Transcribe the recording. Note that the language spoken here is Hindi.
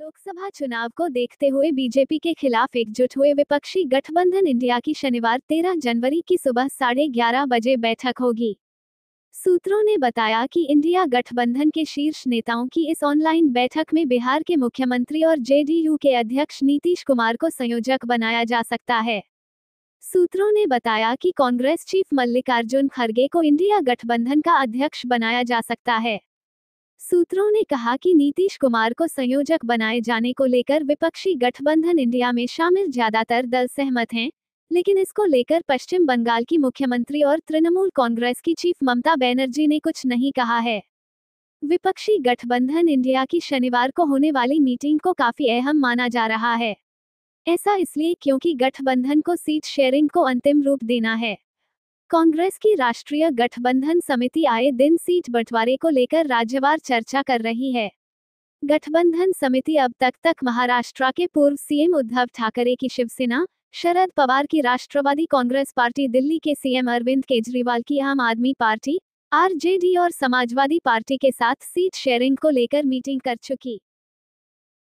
लोकसभा चुनाव को देखते हुए बीजेपी के खिलाफ एकजुट हुए विपक्षी गठबंधन इंडिया की शनिवार 13 जनवरी की सुबह साढ़े ग्यारह बजे बैठक होगी सूत्रों ने बताया कि इंडिया गठबंधन के शीर्ष नेताओं की इस ऑनलाइन बैठक में बिहार के मुख्यमंत्री और जेडीयू के अध्यक्ष नीतीश कुमार को संयोजक बनाया जा सकता है सूत्रों ने बताया कि कांग्रेस चीफ मल्लिकार्जुन खड़गे को इंडिया गठबंधन का अध्यक्ष बनाया जा सकता है सूत्रों ने कहा कि नीतीश कुमार को संयोजक बनाए जाने को लेकर विपक्षी गठबंधन इंडिया में शामिल ज्यादातर दल सहमत हैं लेकिन इसको लेकर पश्चिम बंगाल की मुख्यमंत्री और तृणमूल कांग्रेस की चीफ ममता बैनर्जी ने कुछ नहीं कहा है विपक्षी गठबंधन इंडिया की शनिवार को होने वाली मीटिंग को काफी अहम माना जा रहा है ऐसा इसलिए क्योंकि गठबंधन को सीट शेयरिंग को अंतिम रूप देना है कांग्रेस की राष्ट्रीय गठबंधन समिति आए दिन सीट बंटवारे को लेकर राज्यवार चर्चा कर रही है गठबंधन समिति अब तक तक महाराष्ट्र के पूर्व सीएम उद्धव ठाकरे की शिवसेना शरद पवार की राष्ट्रवादी कांग्रेस पार्टी दिल्ली के सीएम अरविंद केजरीवाल की आम आदमी पार्टी आरजेडी और समाजवादी पार्टी के साथ सीट शेयरिंग को लेकर मीटिंग कर चुकी